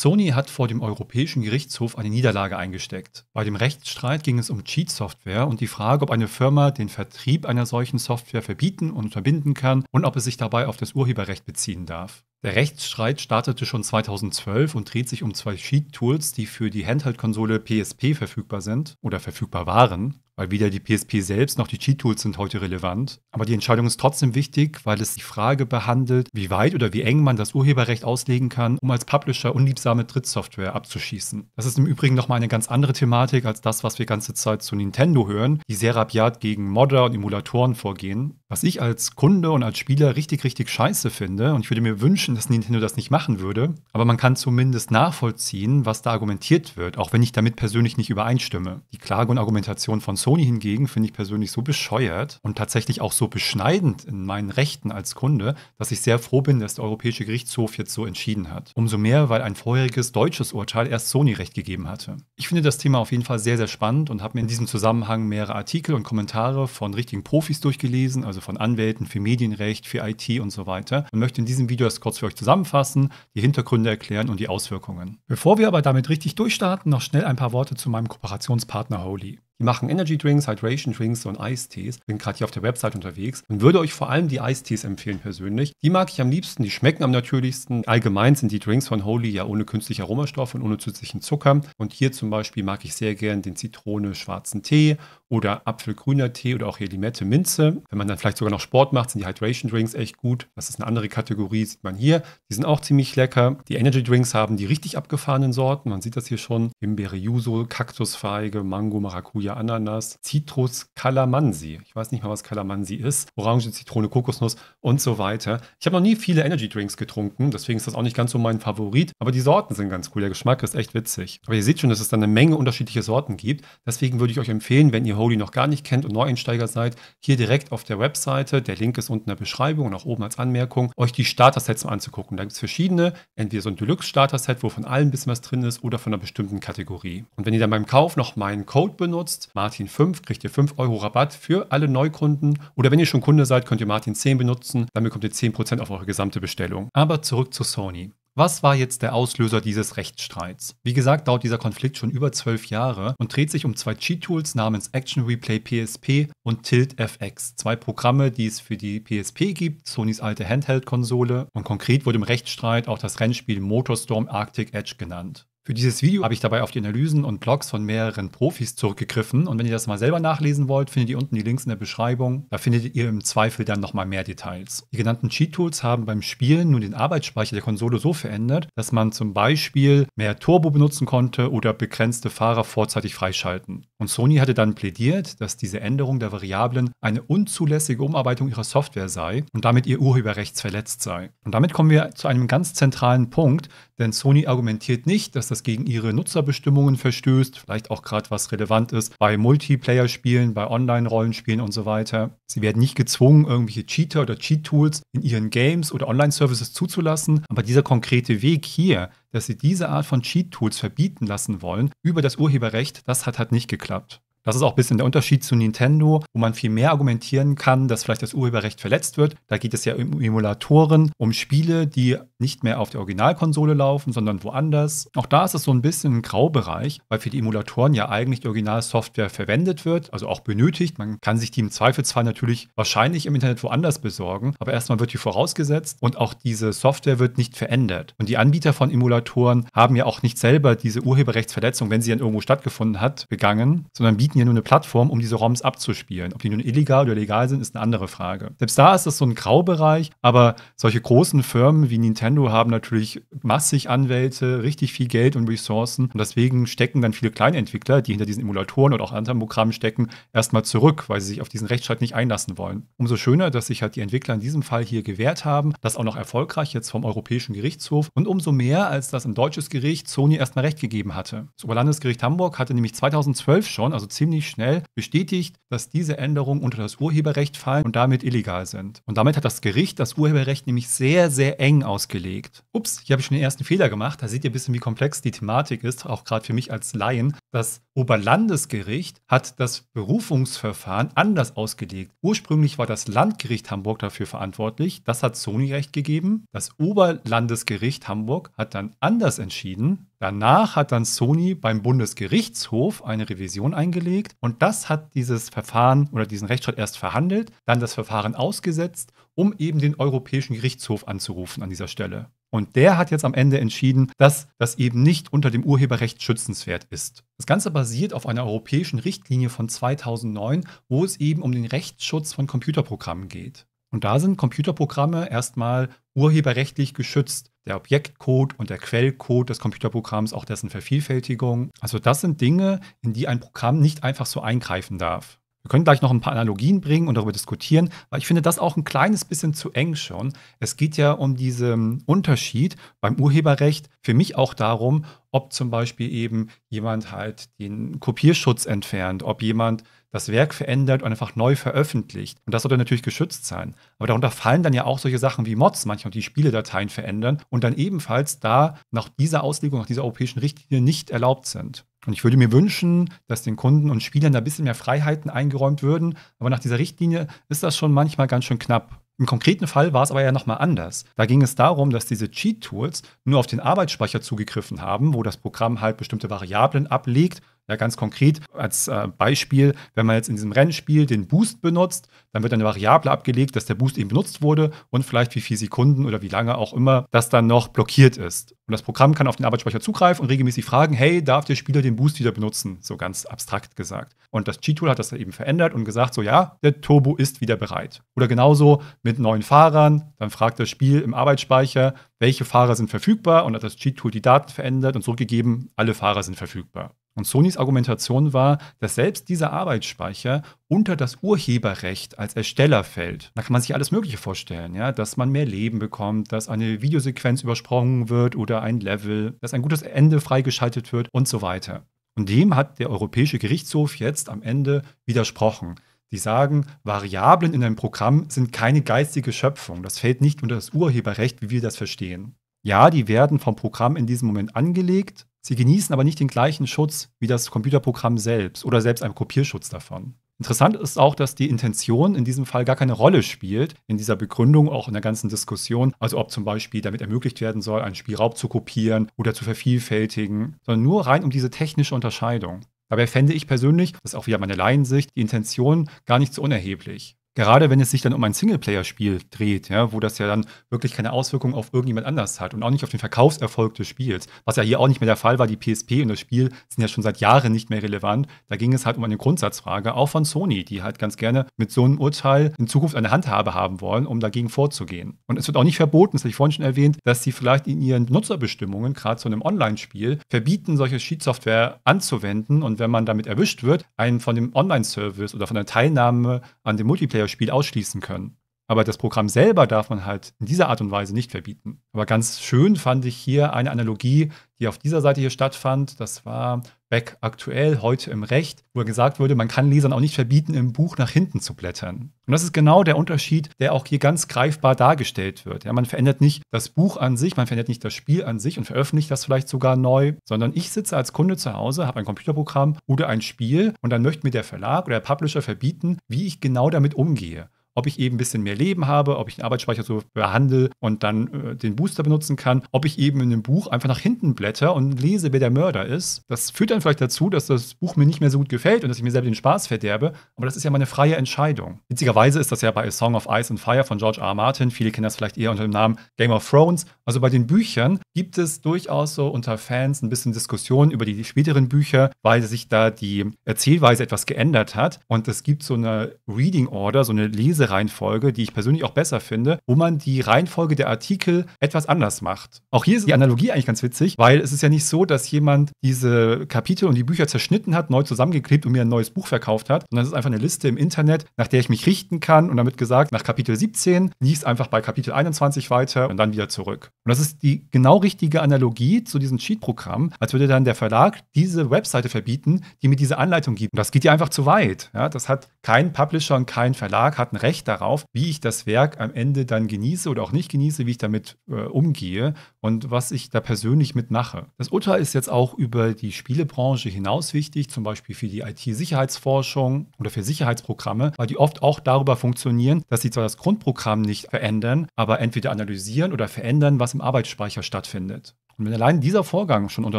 Sony hat vor dem Europäischen Gerichtshof eine Niederlage eingesteckt. Bei dem Rechtsstreit ging es um Cheat-Software und die Frage, ob eine Firma den Vertrieb einer solchen Software verbieten und verbinden kann und ob es sich dabei auf das Urheberrecht beziehen darf. Der Rechtsstreit startete schon 2012 und dreht sich um zwei cheat tools die für die Handheld-Konsole PSP verfügbar sind oder verfügbar waren weil weder die PSP selbst noch die Cheat-Tools sind heute relevant. Aber die Entscheidung ist trotzdem wichtig, weil es die Frage behandelt, wie weit oder wie eng man das Urheberrecht auslegen kann, um als Publisher unliebsame Drittsoftware abzuschießen. Das ist im Übrigen nochmal eine ganz andere Thematik als das, was wir ganze Zeit zu Nintendo hören, die sehr rabiat gegen Modder und Emulatoren vorgehen. Was ich als Kunde und als Spieler richtig, richtig scheiße finde, und ich würde mir wünschen, dass Nintendo das nicht machen würde, aber man kann zumindest nachvollziehen, was da argumentiert wird, auch wenn ich damit persönlich nicht übereinstimme. Die Klage und Argumentation von Sony hingegen finde ich persönlich so bescheuert und tatsächlich auch so beschneidend in meinen Rechten als Kunde, dass ich sehr froh bin, dass der Europäische Gerichtshof jetzt so entschieden hat. Umso mehr, weil ein vorheriges deutsches Urteil erst Sony recht gegeben hatte. Ich finde das Thema auf jeden Fall sehr, sehr spannend und habe mir in diesem Zusammenhang mehrere Artikel und Kommentare von richtigen Profis durchgelesen, also also von Anwälten für Medienrecht, für IT und so weiter. Und möchte in diesem Video das kurz für euch zusammenfassen, die Hintergründe erklären und die Auswirkungen. Bevor wir aber damit richtig durchstarten, noch schnell ein paar Worte zu meinem Kooperationspartner Holy. Die machen Energy Drinks, Hydration Drinks und Eistees. Bin gerade hier auf der Website unterwegs und würde euch vor allem die Eistees empfehlen persönlich. Die mag ich am liebsten, die schmecken am natürlichsten. Allgemein sind die Drinks von Holy ja ohne künstliche Aromastoffe und ohne zusätzlichen Zucker. Und hier zum Beispiel mag ich sehr gern den Zitrone-schwarzen Tee oder Apfelgrüner Tee oder auch hier Limette Minze. Wenn man dann vielleicht sogar noch Sport macht, sind die Hydration Drinks echt gut. Das ist eine andere Kategorie, sieht man hier. Die sind auch ziemlich lecker. Die Energy Drinks haben die richtig abgefahrenen Sorten. Man sieht das hier schon. Himbeere Yuzu, Kaktusfeige, Mango, Maracuja, Soja, Ananas, Citrus, Kalamansi. Ich weiß nicht mal, was Kalamansi ist. Orange, Zitrone, Kokosnuss und so weiter. Ich habe noch nie viele Energy Drinks getrunken, deswegen ist das auch nicht ganz so mein Favorit. Aber die Sorten sind ganz cool. Der Geschmack ist echt witzig. Aber ihr seht schon, dass es da eine Menge unterschiedliche Sorten gibt. Deswegen würde ich euch empfehlen, wenn ihr Holy noch gar nicht kennt und Neueinsteiger seid, hier direkt auf der Webseite, der Link ist unten in der Beschreibung und auch oben als Anmerkung, euch die Starter-Sets mal anzugucken. Da gibt es verschiedene, entweder so ein Deluxe-Starter-Set, wo von allem ein bisschen was drin ist oder von einer bestimmten Kategorie. Und wenn ihr dann beim Kauf noch meinen Code benutzt, benutzt Martin 5, kriegt ihr 5 Euro Rabatt für alle Neukunden. Oder wenn ihr schon Kunde seid, könnt ihr Martin 10 benutzen. Dann bekommt ihr 10% auf eure gesamte Bestellung. Aber zurück zu Sony. Was war jetzt der Auslöser dieses Rechtsstreits? Wie gesagt, dauert dieser Konflikt schon über zwölf Jahre und dreht sich um zwei Cheat-Tools namens Action Replay PSP und Tilt FX. Zwei Programme, die es für die PSP gibt, Sonys alte Handheld-Konsole. Und konkret wurde im Rechtsstreit auch das Rennspiel Motorstorm Arctic Edge genannt. Für dieses Video habe ich dabei auf die Analysen und Blogs von mehreren Profis zurückgegriffen und wenn ihr das mal selber nachlesen wollt, findet ihr unten die Links in der Beschreibung. Da findet ihr im Zweifel dann nochmal mehr Details. Die genannten Cheat-Tools haben beim Spielen nun den Arbeitsspeicher der Konsole so verändert, dass man zum Beispiel mehr Turbo benutzen konnte oder begrenzte Fahrer vorzeitig freischalten. Und Sony hatte dann plädiert, dass diese Änderung der Variablen eine unzulässige Umarbeitung ihrer Software sei und damit ihr Urheberrechts verletzt sei. Und damit kommen wir zu einem ganz zentralen Punkt, denn Sony argumentiert nicht, dass das gegen ihre Nutzerbestimmungen verstößt, vielleicht auch gerade was relevant ist bei Multiplayer-Spielen, bei Online-Rollenspielen und so weiter. Sie werden nicht gezwungen, irgendwelche Cheater oder Cheat-Tools in ihren Games oder Online-Services zuzulassen, aber dieser konkrete Weg hier, dass sie diese Art von Cheat-Tools verbieten lassen wollen über das Urheberrecht, das hat halt nicht geklappt. Das ist auch ein bisschen der Unterschied zu Nintendo, wo man viel mehr argumentieren kann, dass vielleicht das Urheberrecht verletzt wird. Da geht es ja um Emulatoren, um Spiele, die nicht mehr auf der Originalkonsole laufen, sondern woanders. Auch da ist es so ein bisschen ein Graubereich, weil für die Emulatoren ja eigentlich die Originalsoftware verwendet wird, also auch benötigt. Man kann sich die im Zweifelsfall natürlich wahrscheinlich im Internet woanders besorgen, aber erstmal wird die vorausgesetzt und auch diese Software wird nicht verändert. Und die Anbieter von Emulatoren haben ja auch nicht selber diese Urheberrechtsverletzung, wenn sie dann irgendwo stattgefunden hat, begangen, sondern bieten bieten ja nur eine Plattform, um diese ROMs abzuspielen. Ob die nun illegal oder legal sind, ist eine andere Frage. Selbst da ist das so ein Graubereich, aber solche großen Firmen wie Nintendo haben natürlich massig Anwälte, richtig viel Geld und Ressourcen und deswegen stecken dann viele Kleinentwickler, die hinter diesen Emulatoren oder auch anderen Programmen stecken, erstmal zurück, weil sie sich auf diesen Rechtsstreit nicht einlassen wollen. Umso schöner, dass sich halt die Entwickler in diesem Fall hier gewehrt haben, das auch noch erfolgreich jetzt vom Europäischen Gerichtshof und umso mehr, als das im deutsches Gericht Sony erstmal recht gegeben hatte. Das Oberlandesgericht Hamburg hatte nämlich 2012 schon, also ziemlich schnell bestätigt, dass diese Änderungen unter das Urheberrecht fallen und damit illegal sind. Und damit hat das Gericht das Urheberrecht nämlich sehr, sehr eng ausgelegt. Ups, hier habe ich schon den ersten Fehler gemacht. Da seht ihr ein bisschen, wie komplex die Thematik ist, auch gerade für mich als Laien. Das Oberlandesgericht hat das Berufungsverfahren anders ausgelegt. Ursprünglich war das Landgericht Hamburg dafür verantwortlich. Das hat Sony recht gegeben. Das Oberlandesgericht Hamburg hat dann anders entschieden. Danach hat dann Sony beim Bundesgerichtshof eine Revision eingelegt und das hat dieses Verfahren oder diesen Rechtsstreit erst verhandelt, dann das Verfahren ausgesetzt, um eben den Europäischen Gerichtshof anzurufen an dieser Stelle. Und der hat jetzt am Ende entschieden, dass das eben nicht unter dem Urheberrecht schützenswert ist. Das Ganze basiert auf einer europäischen Richtlinie von 2009, wo es eben um den Rechtsschutz von Computerprogrammen geht. Und da sind Computerprogramme erstmal urheberrechtlich geschützt. Der Objektcode und der Quellcode des Computerprogramms, auch dessen Vervielfältigung. Also das sind Dinge, in die ein Programm nicht einfach so eingreifen darf. Wir können gleich noch ein paar Analogien bringen und darüber diskutieren, weil ich finde das auch ein kleines bisschen zu eng schon. Es geht ja um diesen Unterschied beim Urheberrecht, für mich auch darum, ob zum Beispiel eben jemand halt den Kopierschutz entfernt, ob jemand das Werk verändert und einfach neu veröffentlicht. Und das sollte natürlich geschützt sein. Aber darunter fallen dann ja auch solche Sachen wie Mods manchmal, die Spieledateien verändern und dann ebenfalls da nach dieser Auslegung, nach dieser europäischen Richtlinie nicht erlaubt sind. Und ich würde mir wünschen, dass den Kunden und Spielern da ein bisschen mehr Freiheiten eingeräumt würden. Aber nach dieser Richtlinie ist das schon manchmal ganz schön knapp. Im konkreten Fall war es aber ja nochmal anders. Da ging es darum, dass diese Cheat-Tools nur auf den Arbeitsspeicher zugegriffen haben, wo das Programm halt bestimmte Variablen ablegt ja, ganz konkret als äh, Beispiel, wenn man jetzt in diesem Rennspiel den Boost benutzt, dann wird eine Variable abgelegt, dass der Boost eben benutzt wurde und vielleicht wie viele Sekunden oder wie lange auch immer das dann noch blockiert ist. Und das Programm kann auf den Arbeitsspeicher zugreifen und regelmäßig fragen, hey, darf der Spieler den Boost wieder benutzen? So ganz abstrakt gesagt. Und das cheat tool hat das dann eben verändert und gesagt, so ja, der Turbo ist wieder bereit. Oder genauso mit neuen Fahrern, dann fragt das Spiel im Arbeitsspeicher, welche Fahrer sind verfügbar und hat das cheat tool die Daten verändert und zurückgegeben, alle Fahrer sind verfügbar. Und Sonys Argumentation war, dass selbst dieser Arbeitsspeicher unter das Urheberrecht als Ersteller fällt. Da kann man sich alles Mögliche vorstellen, ja, dass man mehr Leben bekommt, dass eine Videosequenz übersprungen wird oder ein Level, dass ein gutes Ende freigeschaltet wird und so weiter. Und dem hat der Europäische Gerichtshof jetzt am Ende widersprochen. Die sagen, Variablen in einem Programm sind keine geistige Schöpfung. Das fällt nicht unter das Urheberrecht, wie wir das verstehen. Ja, die werden vom Programm in diesem Moment angelegt, Sie genießen aber nicht den gleichen Schutz wie das Computerprogramm selbst oder selbst einen Kopierschutz davon. Interessant ist auch, dass die Intention in diesem Fall gar keine Rolle spielt, in dieser Begründung, auch in der ganzen Diskussion, also ob zum Beispiel damit ermöglicht werden soll, einen Spielraub zu kopieren oder zu vervielfältigen, sondern nur rein um diese technische Unterscheidung. Dabei fände ich persönlich, das ist auch wieder meine Laiensicht, die Intention gar nicht so unerheblich. Gerade wenn es sich dann um ein Singleplayer-Spiel dreht, ja, wo das ja dann wirklich keine Auswirkung auf irgendjemand anders hat und auch nicht auf den Verkaufserfolg des Spiels, was ja hier auch nicht mehr der Fall war. Die PSP und das Spiel sind ja schon seit Jahren nicht mehr relevant. Da ging es halt um eine Grundsatzfrage, auch von Sony, die halt ganz gerne mit so einem Urteil in Zukunft eine Handhabe haben wollen, um dagegen vorzugehen. Und es wird auch nicht verboten, das habe ich vorhin schon erwähnt, dass sie vielleicht in ihren Nutzerbestimmungen, gerade zu einem Online-Spiel, verbieten, solche Sheet-Software anzuwenden und wenn man damit erwischt wird, einen von dem Online-Service oder von der Teilnahme an dem Multiplayer das Spiel ausschließen können. Aber das Programm selber darf man halt in dieser Art und Weise nicht verbieten. Aber ganz schön fand ich hier eine Analogie, die auf dieser Seite hier stattfand. Das war Beck aktuell heute im Recht, wo er gesagt wurde, man kann Lesern auch nicht verbieten, im Buch nach hinten zu blättern. Und das ist genau der Unterschied, der auch hier ganz greifbar dargestellt wird. Ja, man verändert nicht das Buch an sich, man verändert nicht das Spiel an sich und veröffentlicht das vielleicht sogar neu, sondern ich sitze als Kunde zu Hause, habe ein Computerprogramm oder ein Spiel und dann möchte mir der Verlag oder der Publisher verbieten, wie ich genau damit umgehe ob ich eben ein bisschen mehr Leben habe, ob ich den Arbeitsspeicher so behandle und dann äh, den Booster benutzen kann, ob ich eben in einem Buch einfach nach hinten blätter und lese, wer der Mörder ist. Das führt dann vielleicht dazu, dass das Buch mir nicht mehr so gut gefällt und dass ich mir selber den Spaß verderbe, aber das ist ja meine freie Entscheidung. Witzigerweise ist das ja bei A Song of Ice and Fire von George R. R. Martin, viele kennen das vielleicht eher unter dem Namen Game of Thrones. Also bei den Büchern gibt es durchaus so unter Fans ein bisschen Diskussionen über die späteren Bücher, weil sich da die Erzählweise etwas geändert hat und es gibt so eine Reading Order, so eine Lese Lesereihenfolge, die ich persönlich auch besser finde, wo man die Reihenfolge der Artikel etwas anders macht. Auch hier ist die Analogie eigentlich ganz witzig, weil es ist ja nicht so, dass jemand diese Kapitel und die Bücher zerschnitten hat, neu zusammengeklebt und mir ein neues Buch verkauft hat, sondern es ist einfach eine Liste im Internet, nach der ich mich richten kann und damit gesagt, nach Kapitel 17 liest einfach bei Kapitel 21 weiter und dann wieder zurück. Und das ist die genau richtige Analogie zu diesem Cheat-Programm, als würde dann der Verlag diese Webseite verbieten, die mir diese Anleitung gibt. Und das geht ja einfach zu weit. Ja? Das hat kein Publisher und kein Verlag hat ein Recht Recht darauf, wie ich das Werk am Ende dann genieße oder auch nicht genieße, wie ich damit äh, umgehe und was ich da persönlich mitmache. Das Urteil ist jetzt auch über die Spielebranche hinaus wichtig, zum Beispiel für die IT-Sicherheitsforschung oder für Sicherheitsprogramme, weil die oft auch darüber funktionieren, dass sie zwar das Grundprogramm nicht verändern, aber entweder analysieren oder verändern, was im Arbeitsspeicher stattfindet. Und wenn allein dieser Vorgang schon unter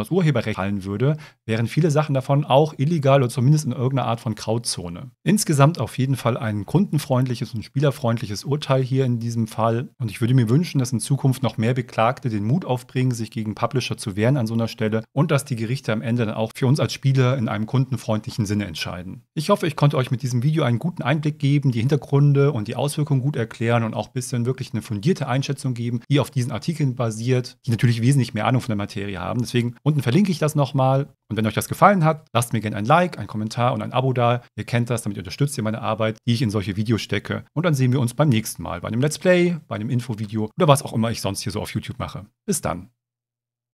das Urheberrecht fallen würde, wären viele Sachen davon auch illegal oder zumindest in irgendeiner Art von Krauzone. Insgesamt auf jeden Fall ein kundenfreundliches und spielerfreundliches Urteil hier in diesem Fall. Und ich würde mir wünschen, dass in Zukunft noch mehr Beklagte den Mut aufbringen, sich gegen Publisher zu wehren an so einer Stelle und dass die Gerichte am Ende dann auch für uns als Spieler in einem kundenfreundlichen Sinne entscheiden. Ich hoffe, ich konnte euch mit diesem Video einen guten Einblick geben, die Hintergründe und die Auswirkungen gut erklären und auch ein bisschen wirklich eine fundierte Einschätzung geben, die auf diesen Artikeln basiert, die natürlich wesentlich mehr Ahnung von der Materie haben. Deswegen unten verlinke ich das nochmal. Und wenn euch das gefallen hat, lasst mir gerne ein Like, einen Kommentar und ein Abo da. Ihr kennt das, damit unterstützt ihr meine Arbeit, die ich in solche Videos stecke. Und dann sehen wir uns beim nächsten Mal bei einem Let's Play, bei einem Infovideo oder was auch immer ich sonst hier so auf YouTube mache. Bis dann.